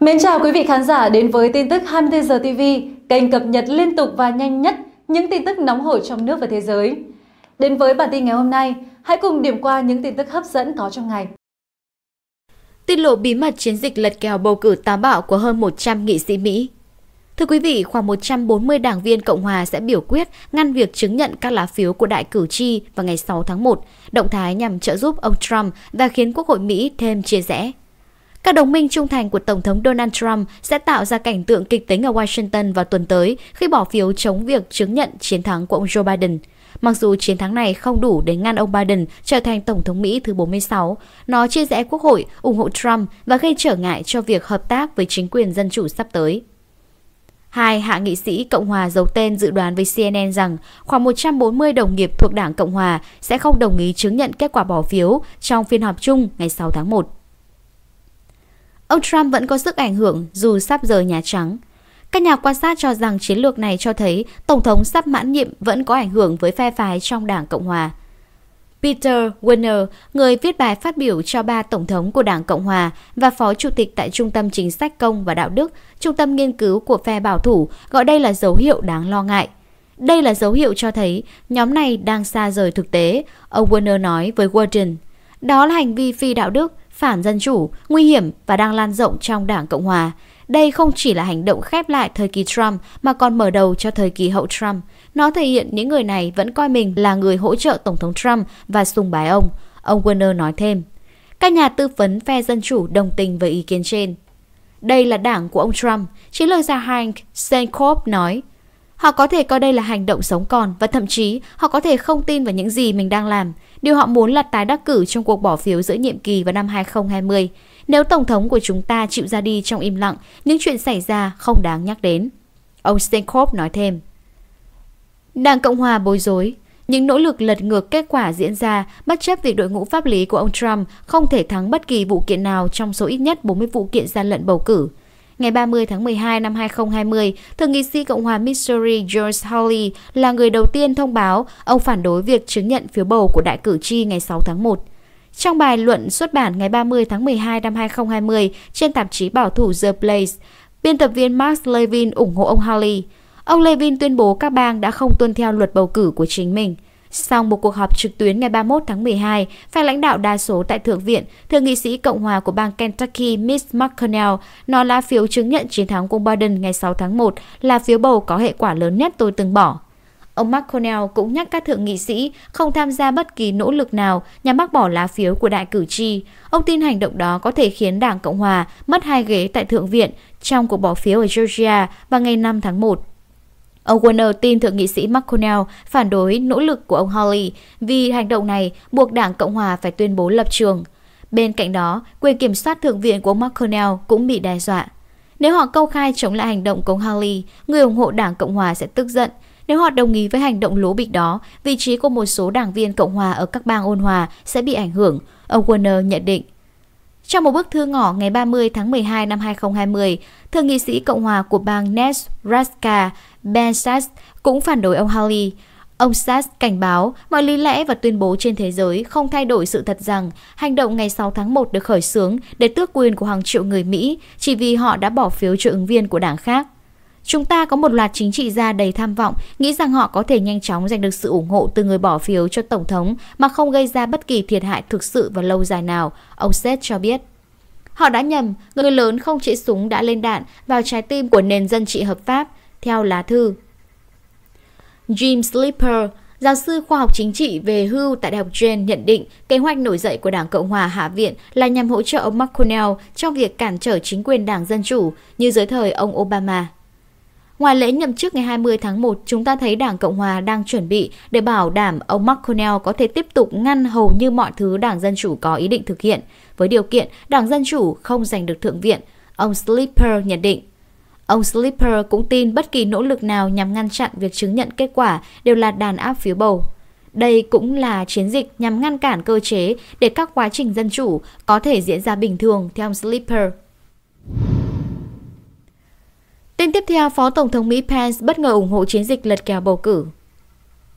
Mến chào quý vị khán giả đến với tin tức 24 giờ TV, kênh cập nhật liên tục và nhanh nhất những tin tức nóng hổi trong nước và thế giới. Đến với bản tin ngày hôm nay, hãy cùng điểm qua những tin tức hấp dẫn có trong ngày. Tiết lộ bí mật chiến dịch lật kèo bầu cử táo bạo của hơn 100 nghị sĩ Mỹ. Thưa quý vị, khoảng 140 đảng viên Cộng hòa sẽ biểu quyết ngăn việc chứng nhận các lá phiếu của đại cử tri vào ngày 6 tháng 1, động thái nhằm trợ giúp ông Trump và khiến Quốc hội Mỹ thêm chia rẽ. Các đồng minh trung thành của Tổng thống Donald Trump sẽ tạo ra cảnh tượng kịch tính ở Washington vào tuần tới khi bỏ phiếu chống việc chứng nhận chiến thắng của ông Joe Biden. Mặc dù chiến thắng này không đủ để ngăn ông Biden trở thành Tổng thống Mỹ thứ 46, nó chia rẽ quốc hội, ủng hộ Trump và gây trở ngại cho việc hợp tác với chính quyền dân chủ sắp tới. Hai hạ nghị sĩ Cộng hòa giấu tên dự đoán với CNN rằng khoảng 140 đồng nghiệp thuộc Đảng Cộng hòa sẽ không đồng ý chứng nhận kết quả bỏ phiếu trong phiên họp chung ngày 6 tháng 1. Ông Trump vẫn có sức ảnh hưởng dù sắp rời Nhà Trắng. Các nhà quan sát cho rằng chiến lược này cho thấy Tổng thống sắp mãn nhiệm vẫn có ảnh hưởng với phe phái trong Đảng Cộng Hòa. Peter Werner, người viết bài phát biểu cho ba tổng thống của Đảng Cộng Hòa và phó chủ tịch tại Trung tâm Chính sách Công và Đạo đức, Trung tâm Nghiên cứu của phe bảo thủ, gọi đây là dấu hiệu đáng lo ngại. Đây là dấu hiệu cho thấy nhóm này đang xa rời thực tế, ông Werner nói với Warden. Đó là hành vi phi đạo đức, phản dân chủ, nguy hiểm và đang lan rộng trong Đảng Cộng Hòa. Đây không chỉ là hành động khép lại thời kỳ Trump mà còn mở đầu cho thời kỳ hậu Trump. Nó thể hiện những người này vẫn coi mình là người hỗ trợ Tổng thống Trump và sùng bái ông. Ông Werner nói thêm, các nhà tư vấn phe Dân Chủ đồng tình với ý kiến trên. Đây là đảng của ông Trump, chiến lược gia Hank Stancorp nói. Họ có thể coi đây là hành động sống còn và thậm chí họ có thể không tin vào những gì mình đang làm. Điều họ muốn là tái đắc cử trong cuộc bỏ phiếu giữa nhiệm kỳ vào năm 2020. Nếu Tổng thống của chúng ta chịu ra đi trong im lặng, những chuyện xảy ra không đáng nhắc đến. Ông Stenkorp nói thêm. Đảng Cộng Hòa bối rối. Những nỗ lực lật ngược kết quả diễn ra bất chấp việc đội ngũ pháp lý của ông Trump không thể thắng bất kỳ vụ kiện nào trong số ít nhất 40 vụ kiện gian lận bầu cử. Ngày 30 tháng 12 năm 2020, Thượng nghị sĩ Cộng hòa Missouri George Hawley là người đầu tiên thông báo ông phản đối việc chứng nhận phiếu bầu của đại cử tri ngày 6 tháng 1. Trong bài luận xuất bản ngày 30 tháng 12 năm 2020 trên tạp chí bảo thủ The Place, biên tập viên Mark Levin ủng hộ ông Hawley. Ông Levin tuyên bố các bang đã không tuân theo luật bầu cử của chính mình – sau một cuộc họp trực tuyến ngày 31 tháng 12, phe lãnh đạo đa số tại Thượng viện, Thượng nghị sĩ Cộng hòa của bang Kentucky Miss McConnell nói lá phiếu chứng nhận chiến thắng của Biden ngày 6 tháng 1 là phiếu bầu có hệ quả lớn nhất tôi từng bỏ. Ông McConnell cũng nhắc các thượng nghị sĩ không tham gia bất kỳ nỗ lực nào nhằm bác bỏ lá phiếu của đại cử tri. Ông tin hành động đó có thể khiến Đảng Cộng Hòa mất hai ghế tại Thượng viện trong cuộc bỏ phiếu ở Georgia vào ngày 5 tháng 1. Ông Warner tin thượng nghị sĩ McConnell phản đối nỗ lực của ông Hawley vì hành động này buộc Đảng Cộng Hòa phải tuyên bố lập trường. Bên cạnh đó, quyền kiểm soát thượng viện của ông McConnell cũng bị đe dọa. Nếu họ câu khai chống lại hành động của ông Hawley, người ủng hộ Đảng Cộng Hòa sẽ tức giận. Nếu họ đồng ý với hành động lố bịch đó, vị trí của một số đảng viên Cộng Hòa ở các bang ôn hòa sẽ bị ảnh hưởng, ông Warner nhận định. Trong một bức thư ngỏ ngày 30 tháng 12 năm 2020, thượng nghị sĩ Cộng hòa của bang Nebraska Ben Sass cũng phản đối ông Hawley. Ông Sass cảnh báo mọi lý lẽ và tuyên bố trên thế giới không thay đổi sự thật rằng hành động ngày 6 tháng 1 được khởi xướng để tước quyền của hàng triệu người Mỹ chỉ vì họ đã bỏ phiếu cho ứng viên của đảng khác. Chúng ta có một loạt chính trị gia đầy tham vọng, nghĩ rằng họ có thể nhanh chóng giành được sự ủng hộ từ người bỏ phiếu cho Tổng thống mà không gây ra bất kỳ thiệt hại thực sự và lâu dài nào, ông Seth cho biết. Họ đã nhầm, người lớn không chỉ súng đã lên đạn vào trái tim của nền dân trị hợp pháp, theo lá thư. Jim Slipper, giáo sư khoa học chính trị về hưu tại Đại học Jane nhận định kế hoạch nổi dậy của Đảng Cộng hòa Hạ viện là nhằm hỗ trợ ông McConnell trong việc cản trở chính quyền Đảng Dân Chủ như dưới thời ông Obama. Ngoài lễ nhậm chức ngày 20 tháng 1, chúng ta thấy Đảng Cộng Hòa đang chuẩn bị để bảo đảm ông McConnell có thể tiếp tục ngăn hầu như mọi thứ Đảng Dân Chủ có ý định thực hiện, với điều kiện Đảng Dân Chủ không giành được Thượng viện, ông Slipper nhận định. Ông Slipper cũng tin bất kỳ nỗ lực nào nhằm ngăn chặn việc chứng nhận kết quả đều là đàn áp phiếu bầu. Đây cũng là chiến dịch nhằm ngăn cản cơ chế để các quá trình dân chủ có thể diễn ra bình thường, theo ông Slipper. Tin tiếp theo, Phó Tổng thống Mỹ Pence bất ngờ ủng hộ chiến dịch lật kèo bầu cử.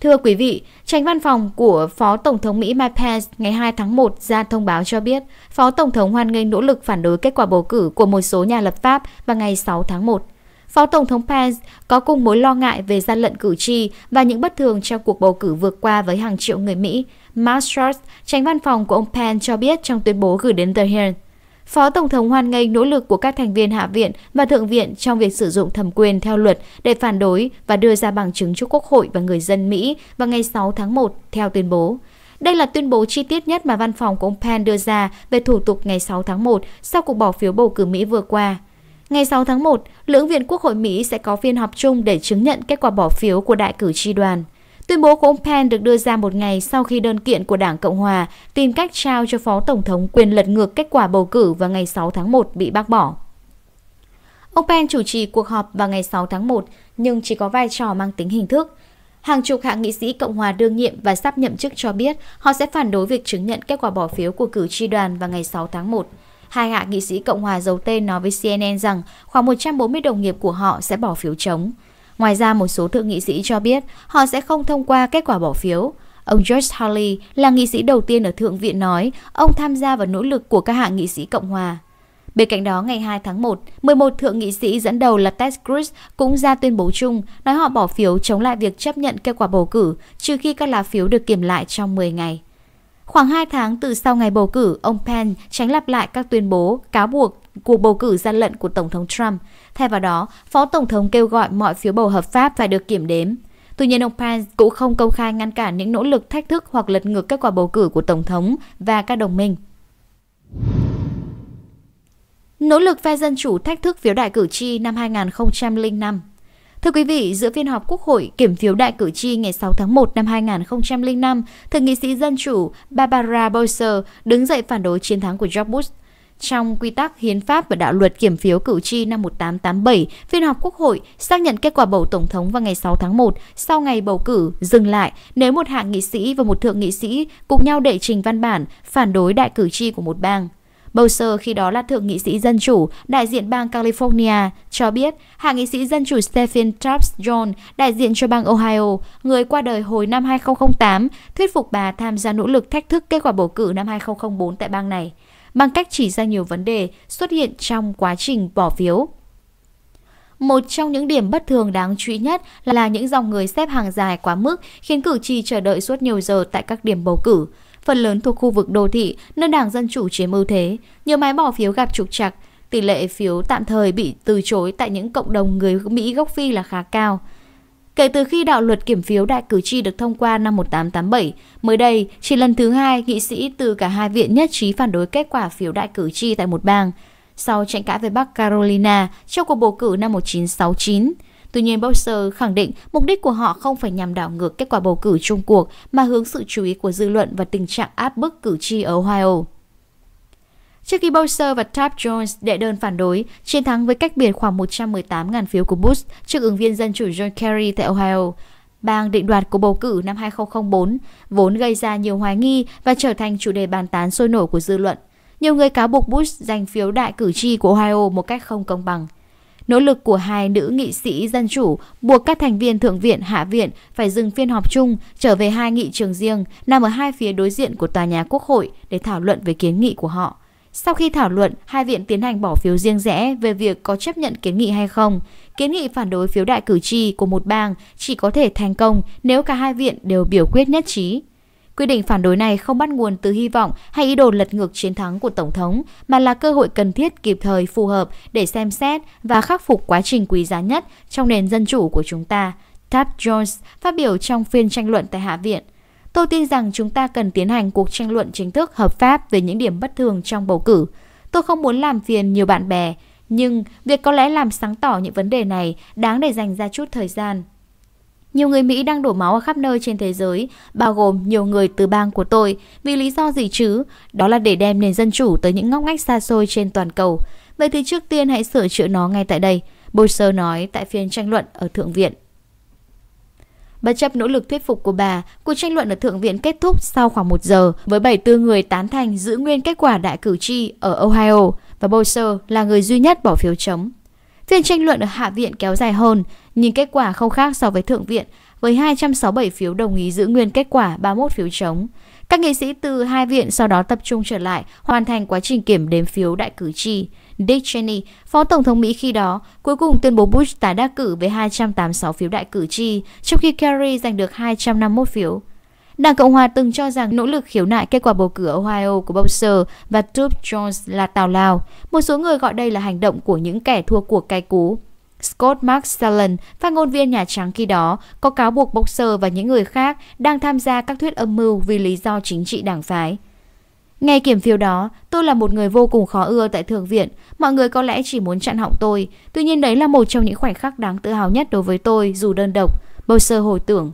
Thưa quý vị, tránh văn phòng của Phó Tổng thống Mỹ Mike Pence ngày 2 tháng 1 ra thông báo cho biết Phó Tổng thống hoan nghênh nỗ lực phản đối kết quả bầu cử của một số nhà lập pháp vào ngày 6 tháng 1. Phó Tổng thống Pence có cùng mối lo ngại về gian lận cử tri và những bất thường trong cuộc bầu cử vượt qua với hàng triệu người Mỹ. Mark Schultz, tránh văn phòng của ông Pence cho biết trong tuyên bố gửi đến The Hill. Phó Tổng thống hoan nghênh nỗ lực của các thành viên Hạ viện và Thượng viện trong việc sử dụng thẩm quyền theo luật để phản đối và đưa ra bằng chứng cho Quốc hội và người dân Mỹ vào ngày 6 tháng 1 theo tuyên bố. Đây là tuyên bố chi tiết nhất mà văn phòng của ông Pence đưa ra về thủ tục ngày 6 tháng 1 sau cuộc bỏ phiếu bầu cử Mỹ vừa qua. Ngày 6 tháng 1, lưỡng viện Quốc hội Mỹ sẽ có phiên họp chung để chứng nhận kết quả bỏ phiếu của đại cử tri đoàn. Tuyên bố của ông Pence được đưa ra một ngày sau khi đơn kiện của Đảng Cộng Hòa tìm cách trao cho Phó Tổng thống quyền lật ngược kết quả bầu cử vào ngày 6 tháng 1 bị bác bỏ. Ông Pence chủ trì cuộc họp vào ngày 6 tháng 1 nhưng chỉ có vai trò mang tính hình thức. Hàng chục hạ nghị sĩ Cộng hòa đương nhiệm và sắp nhậm chức cho biết họ sẽ phản đối việc chứng nhận kết quả bỏ phiếu của cử tri đoàn vào ngày 6 tháng 1. Hai hạ nghị sĩ Cộng hòa giấu tên nói với CNN rằng khoảng 140 đồng nghiệp của họ sẽ bỏ phiếu chống. Ngoài ra, một số thượng nghị sĩ cho biết họ sẽ không thông qua kết quả bỏ phiếu. Ông George Hawley là nghị sĩ đầu tiên ở Thượng viện nói ông tham gia vào nỗ lực của các hạ nghị sĩ Cộng hòa. Bên cạnh đó, ngày 2 tháng 1, 11 thượng nghị sĩ dẫn đầu là Ted Cruz cũng ra tuyên bố chung nói họ bỏ phiếu chống lại việc chấp nhận kết quả bầu cử trừ khi các lá phiếu được kiểm lại trong 10 ngày. Khoảng 2 tháng từ sau ngày bầu cử, ông Pence tránh lặp lại các tuyên bố cáo buộc cuộc bầu cử gian lận của Tổng thống Trump – Thay vào đó, Phó Tổng thống kêu gọi mọi phiếu bầu hợp pháp phải được kiểm đếm. Tuy nhiên, ông Pence cũng không công khai ngăn cản những nỗ lực thách thức hoặc lật ngược kết quả bầu cử của Tổng thống và các đồng minh. Nỗ lực phe dân chủ thách thức phiếu đại cử tri năm 2005 Thưa quý vị, giữa phiên họp Quốc hội kiểm phiếu đại cử tri ngày 6 tháng 1 năm 2005, thượng nghị sĩ dân chủ Barbara Boxer đứng dậy phản đối chiến thắng của George Bush. Trong quy tắc hiến pháp và đạo luật kiểm phiếu cử tri năm 1887, phiên họp Quốc hội xác nhận kết quả bầu tổng thống vào ngày 6 tháng 1 sau ngày bầu cử dừng lại nếu một hạng nghị sĩ và một thượng nghị sĩ cùng nhau đệ trình văn bản phản đối đại cử tri của một bang. sơ khi đó là thượng nghị sĩ dân chủ, đại diện bang California, cho biết hạ nghị sĩ dân chủ Stephen Traps John, đại diện cho bang Ohio, người qua đời hồi năm 2008, thuyết phục bà tham gia nỗ lực thách thức kết quả bầu cử năm 2004 tại bang này bằng cách chỉ ra nhiều vấn đề xuất hiện trong quá trình bỏ phiếu. Một trong những điểm bất thường đáng chú ý nhất là những dòng người xếp hàng dài quá mức khiến cử tri chờ đợi suốt nhiều giờ tại các điểm bầu cử. Phần lớn thuộc khu vực đô thị nơi Đảng Dân Chủ chiếm ưu thế, nhiều máy bỏ phiếu gặp trục trặc, tỷ lệ phiếu tạm thời bị từ chối tại những cộng đồng người Mỹ gốc Phi là khá cao. Kể từ khi đạo luật kiểm phiếu đại cử tri được thông qua năm 1887, mới đây, chỉ lần thứ hai, nghị sĩ từ cả hai viện nhất trí phản đối kết quả phiếu đại cử tri tại một bang, sau tranh cãi với Bắc Carolina trong cuộc bầu cử năm 1969. Tuy nhiên, Boxer khẳng định mục đích của họ không phải nhằm đảo ngược kết quả bầu cử chung cuộc mà hướng sự chú ý của dư luận và tình trạng áp bức cử tri ở Ohio. Trước khi Bowser và Tab Jones đệ đơn phản đối, chiến thắng với cách biệt khoảng 118.000 phiếu của Bush trước ứng viên dân chủ John Kerry tại Ohio, bang định đoạt của bầu cử năm 2004, vốn gây ra nhiều hoài nghi và trở thành chủ đề bàn tán sôi nổi của dư luận. Nhiều người cáo buộc Bush giành phiếu đại cử tri của Ohio một cách không công bằng. Nỗ lực của hai nữ nghị sĩ dân chủ buộc các thành viên thượng viện, hạ viện phải dừng phiên họp chung, trở về hai nghị trường riêng nằm ở hai phía đối diện của tòa nhà quốc hội để thảo luận về kiến nghị của họ. Sau khi thảo luận, hai viện tiến hành bỏ phiếu riêng rẽ về việc có chấp nhận kiến nghị hay không. Kiến nghị phản đối phiếu đại cử tri của một bang chỉ có thể thành công nếu cả hai viện đều biểu quyết nhất trí. Quy định phản đối này không bắt nguồn từ hy vọng hay ý đồ lật ngược chiến thắng của Tổng thống, mà là cơ hội cần thiết kịp thời phù hợp để xem xét và khắc phục quá trình quý giá nhất trong nền dân chủ của chúng ta, Tab Jones phát biểu trong phiên tranh luận tại Hạ viện – Tôi tin rằng chúng ta cần tiến hành cuộc tranh luận chính thức hợp pháp về những điểm bất thường trong bầu cử. Tôi không muốn làm phiền nhiều bạn bè, nhưng việc có lẽ làm sáng tỏ những vấn đề này đáng để dành ra chút thời gian. Nhiều người Mỹ đang đổ máu ở khắp nơi trên thế giới, bao gồm nhiều người từ bang của tôi, vì lý do gì chứ? Đó là để đem nền dân chủ tới những ngóc ngách xa xôi trên toàn cầu. Vậy thì trước tiên hãy sửa chữa nó ngay tại đây, Bowser nói tại phiên tranh luận ở Thượng viện. Bất chấp nỗ lực thuyết phục của bà, cuộc tranh luận ở Thượng viện kết thúc sau khoảng một giờ với 74 người tán thành giữ nguyên kết quả đại cử tri ở Ohio và Bowser là người duy nhất bỏ phiếu chống. Phiên tranh luận ở Hạ viện kéo dài hơn, nhưng kết quả không khác so với Thượng viện với 267 phiếu đồng ý giữ nguyên kết quả 31 phiếu chống. Các nghị sĩ từ hai viện sau đó tập trung trở lại hoàn thành quá trình kiểm đếm phiếu đại cử tri. Dick Cheney, phó tổng thống Mỹ khi đó, cuối cùng tuyên bố Bush tái đắc cử với 286 phiếu đại cử tri, trong khi Kerry giành được 251 phiếu. Đảng Cộng hòa từng cho rằng nỗ lực khiếu nại kết quả bầu cử Ohio của Bowser và Tube Jones là tào lao. Một số người gọi đây là hành động của những kẻ thua cuộc cay cú. Scott McSallen, phát ngôn viên Nhà Trắng khi đó, có cáo buộc Boxer và những người khác đang tham gia các thuyết âm mưu vì lý do chính trị đảng phái ngày kiểm phiếu đó, tôi là một người vô cùng khó ưa tại thượng viện, mọi người có lẽ chỉ muốn chặn họng tôi, tuy nhiên đấy là một trong những khoảnh khắc đáng tự hào nhất đối với tôi dù đơn độc, sơ hồi tưởng.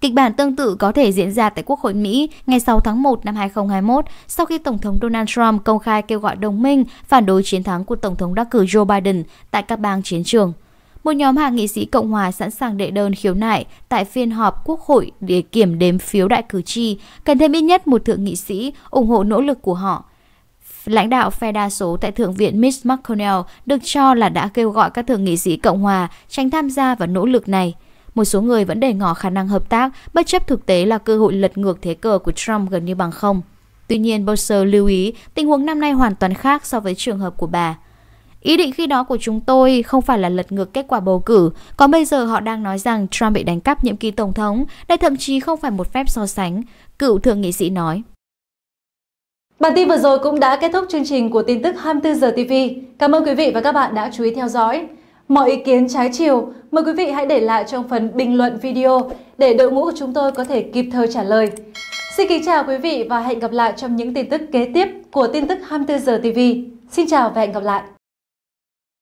Kịch bản tương tự có thể diễn ra tại Quốc hội Mỹ ngày 6 tháng 1 năm 2021 sau khi Tổng thống Donald Trump công khai kêu gọi đồng minh phản đối chiến thắng của Tổng thống đắc cử Joe Biden tại các bang chiến trường. Một nhóm hạ nghị sĩ Cộng hòa sẵn sàng đệ đơn khiếu nại tại phiên họp Quốc hội để kiểm đếm phiếu đại cử tri, cần thêm ít nhất một thượng nghị sĩ ủng hộ nỗ lực của họ. Lãnh đạo phe đa số tại Thượng viện Mitch McConnell được cho là đã kêu gọi các thượng nghị sĩ Cộng hòa tránh tham gia vào nỗ lực này. Một số người vẫn đề ngỏ khả năng hợp tác, bất chấp thực tế là cơ hội lật ngược thế cờ của Trump gần như bằng không. Tuy nhiên, Bowser lưu ý tình huống năm nay hoàn toàn khác so với trường hợp của bà. Ý định khi đó của chúng tôi không phải là lật ngược kết quả bầu cử, còn bây giờ họ đang nói rằng Trump bị đánh cắp nhiệm kỳ tổng thống, đây thậm chí không phải một phép so sánh, cựu thượng nghị sĩ nói. Bản tin vừa rồi cũng đã kết thúc chương trình của tin tức 24 giờ TV. Cảm ơn quý vị và các bạn đã chú ý theo dõi. Mọi ý kiến trái chiều, mời quý vị hãy để lại trong phần bình luận video để đội ngũ của chúng tôi có thể kịp thời trả lời. Xin kính chào quý vị và hẹn gặp lại trong những tin tức kế tiếp của tin tức 24 giờ TV. Xin chào và hẹn gặp lại.